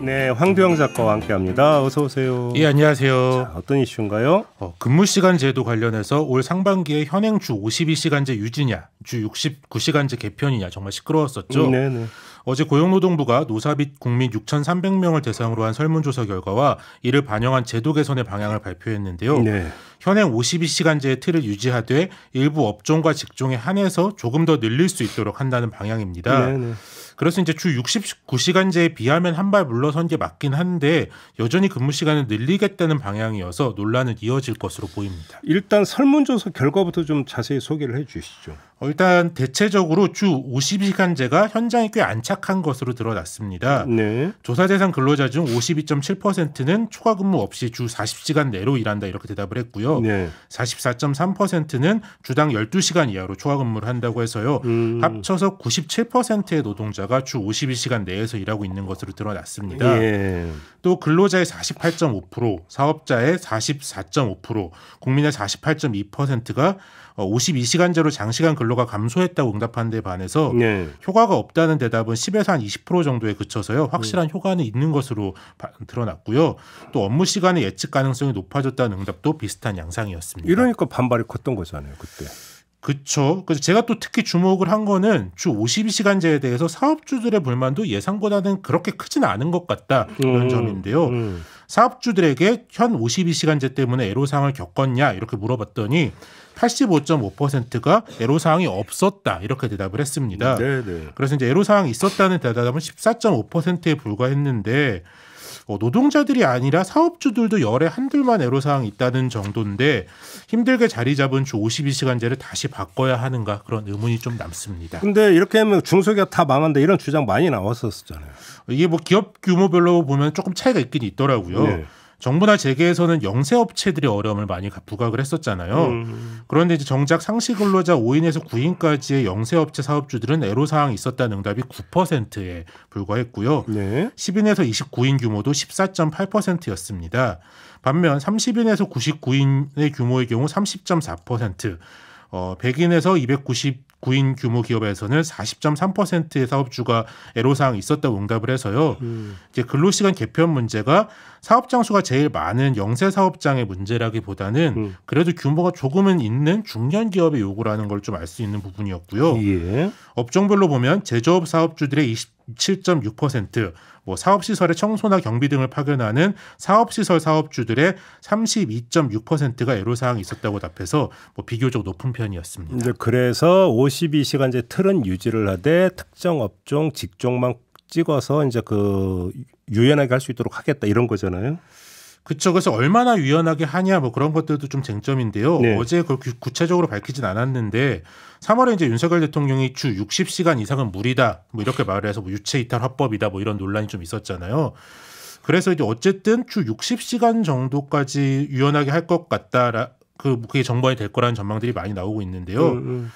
네, 황도영 작가와 함께합니다. 어서 오세요. 예, 안녕하세요. 자, 어떤 이슈인가요? 어, 근무 시간 제도 관련해서 올 상반기에 현행 주 52시간제 유지냐, 주 69시간제 개편이냐 정말 시끄러웠었죠. 네, 네. 어제 고용노동부가 노사 및 국민 6,300명을 대상으로 한 설문조사 결과와 이를 반영한 제도 개선의 방향을 발표했는데요. 네. 현행 52시간제의 틀을 유지하되 일부 업종과 직종에 한해서 조금 더 늘릴 수 있도록 한다는 방향입니다. 네, 네. 그래서 이제 주 69시간제에 비하면 한 발 물러선 게 맞긴 한데 여전히 근무 시간을 늘리겠다는 방향이어서 논란은 이어질 것으로 보입니다. 일단 설문조사 결과부터 좀 자세히 소개를 해 주시죠. 어, 일단 대체적으로 주 50시간제가 현장에 꽤 안착한 것으로 드러났습니다. 네. 조사 대상 근로자 중 52.7%는 초과 근무 없이 주 40시간 내로 일한다 이렇게 대답을 했고요. 네. 44.3%는 주당 12시간 이하로 초과 근무를 한다고 해서요. 음. 합쳐서 97%의 노동자가 주 52시간 내에서 일하고 있는 것으로 드러났습니다. 예. 또 근로자의 48.5%, 사업자의 44.5%, 국민의 48.2%가 52시간제로 어, 장시간 근로 별로가 감소했다고 응답한 데 반해서 네. 효과가 없다는 대답은 10에서 한 20% 정도에 그쳐서요. 확실한 음. 효과는 있는 것으로 드러났고요. 또 업무 시간의 예측 가능성이 높아졌다는 응답도 비슷한 양상이었습니다. 이러니까 반발이 컸던 거잖아요, 그때. 그쵸. 그래서 제가 또 특히 주목을 한 거는 주 52시간제에 대해서 사업주들의 불만도 예상보다는 그렇게 크진 않은 것 같다. 이런 음, 점인데요. 음. 사업주들에게 현 52시간제 때문에 애로사항을 겪었냐 이렇게 물어봤더니 85.5%가 애로사항이 없었다 이렇게 대답을 했습니다. 네네. 네. 그래서 이제 애로사항이 있었다는 대답은 14.5%에 불과했는데 어, 노동자들이 아니라 사업주들도 열에 한둘만 애로사항 이 있다는 정도인데 힘들게 자리 잡은 주 52시간제를 다시 바꿔야 하는가 그런 의문이 좀 남습니다. 근데 이렇게 하면 중소기업 다 망한다 이런 주장 많이 나왔었잖아요. 이게 뭐 기업 규모별로 보면 조금 차이가 있긴 있더라고요. 네. 정부나 재계에서는 영세업체들이 어려움을 많이 부각을 했었잖아요. 음. 그런데 이제 정작 상시 근로자 5인에서 9인까지의 영세업체 사업주들은 애로사항이 있었다는 응답이 9%에 불과했고요. 네. 10인에서 29인 규모도 14.8%였습니다. 반면 30인에서 99인의 규모의 경우 30.4%, 어, 100인에서 290 구인 규모 기업에서는 40.3%의 사업주가 애로사항 이 있었다고 응답을 해서요. 음. 이제 근로시간 개편 문제가 사업장 수가 제일 많은 영세 사업장의 문제라기보다는 음. 그래도 규모가 조금은 있는 중견 기업의 요구라는 걸 좀 알 수 있는 부분이었고요. 예. 업종별로 보면 제조업 사업주들의 7.6%, 뭐 사업시설의 청소나 경비 등을 파견하는 사업시설 사업주들의 32.6%가 애로사항이 있었다고 답해서 뭐 비교적 높은 편이었습니다. 이제 그래서 52시간제 틀은 유지를 하되 특정 업종, 직종만 찍어서 이제 그 유연하게 할 수 있도록 하겠다 이런 거잖아요. 그쵸. 그래서 얼마나 유연하게 하냐 뭐 그런 것들도 좀 쟁점인데요. 네. 어제 그걸 구체적으로 밝히진 않았는데 3월에 이제 윤석열 대통령이 주 60시간 이상은 무리다 뭐 이렇게 말을 해서 뭐 유체 이탈 화법이다 뭐 이런 논란이 좀 있었잖아요. 그래서 이제 어쨌든 주 60시간 정도까지 유연하게 할 것 같다. 그 그게 정부안이 될 거라는 전망들이 많이 나오고 있는데요. 음, 음.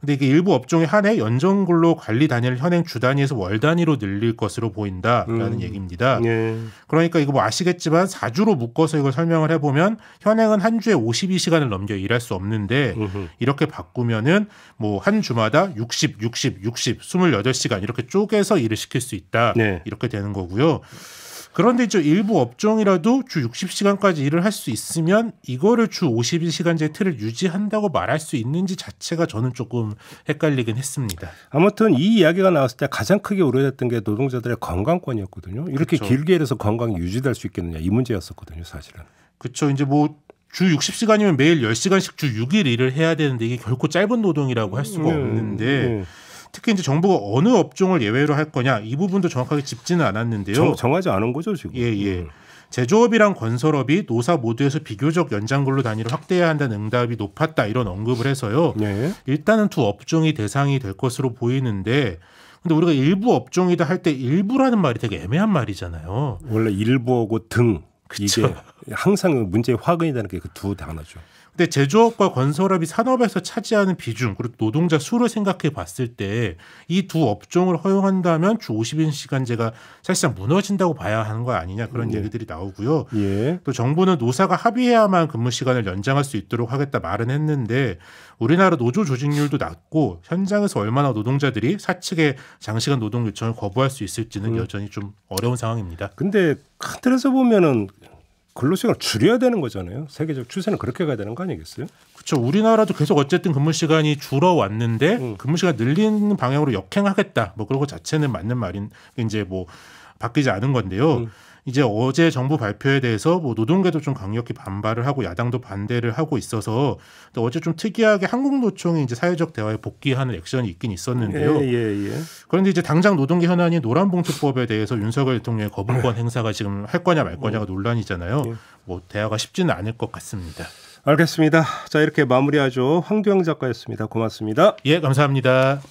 근데 이게 일부 업종에 한해 연정근로 관리 단위를 현행 주 단위에서 월 단위로 늘릴 것으로 보인다라는 음. 얘기입니다. 예. 그러니까 이거 뭐 아시겠지만 4주로 묶어서 이걸 설명을 해보면 현행은 한 주에 52시간을 넘겨 일할 수 없는데 으흠. 이렇게 바꾸면은 뭐 한 주마다 60, 60, 60, 28시간 이렇게 쪼개서 일을 시킬 수 있다. 네. 이렇게 되는 거고요. 그런데 이제 일부 업종이라도 주 60시간까지 일을 할 수 있으면 이거를 주 52시간제 틀을 유지한다고 말할 수 있는지 자체가 저는 조금 헷갈리긴 했습니다. 아무튼 이 이야기가 나왔을 때 가장 크게 우려됐던 게 노동자들의 건강권이었거든요. 이렇게 그렇 길게 일 해서 건강이 유지될 수 있겠느냐 이 문제였었거든요, 사실은. 그렇죠. 이제 뭐 주 60시간이면 매일 10시간씩 주 6일 일을 해야 되는데 이게 결코 짧은 노동이라고 할 수가 음, 없는데 네, 네. 특히 이제 정부가 어느 업종을 예외로 할 거냐 이 부분도 정확하게 짚지는 않았는데요. 정, 하지 않은 거죠 지금. 예 예. 음. 제조업이랑 건설업이 노사 모두에서 비교적 연장근로 단위를 확대해야 한다는 응답이 높았다 이런 언급을 해서요. 네. 일단은 두 업종이 대상이 될 것으로 보이는데 근데 우리가 일부 업종이다 할 때 일부라는 말이 되게 애매한 말이잖아요. 원래 일부하고 등 그쵸? 이게 항상 문제의 화근이라는 게 그 두 단어죠. 근데 제조업과 건설업이 산업에서 차지하는 비중 그리고 노동자 수를 생각해 봤을 때 이 두 업종을 허용한다면 주 50인 시간제가 사실상 무너진다고 봐야 하는 거 아니냐 그런 예. 얘기들이 나오고요. 예. 또 정부는 노사가 합의해야만 근무 시간을 연장할 수 있도록 하겠다 말은 했는데 우리나라 노조 조직률도 낮고 현장에서 얼마나 노동자들이 사측의 장시간 노동 요청을 거부할 수 있을지는 음. 여전히 좀 어려운 상황입니다. 근데 큰 틀에서 보면은 근로시간을 줄여야 되는 거잖아요. 세계적 추세는 그렇게 가야 되는 거 아니겠어요? 그렇죠. 우리나라도 계속 어쨌든 근무 시간이 줄어 왔는데 음. 근무 시간 늘리는 방향으로 역행하겠다. 뭐 그런 것 자체는 맞는 말인 이제 뭐 바뀌지 않은 건데요. 음. 이제 어제 정부 발표에 대해서 뭐 노동계도 좀 강력히 반발을 하고 야당도 반대를 하고 있어서 또 어제 좀 특이하게 한국노총이 이제 사회적 대화에 복귀하는 액션이 있긴 있었는데요. 예, 예, 예. 그런데 이제 당장 노동계 현안인 노란봉투법에 대해서 윤석열 대통령의 거부권 행사가 지금 할 거냐 말 거냐가 어. 논란이잖아요. 예. 뭐 대화가 쉽지는 않을 것 같습니다. 알겠습니다. 자 이렇게 마무리하죠. 황교영 작가였습니다. 고맙습니다. 예, 감사합니다.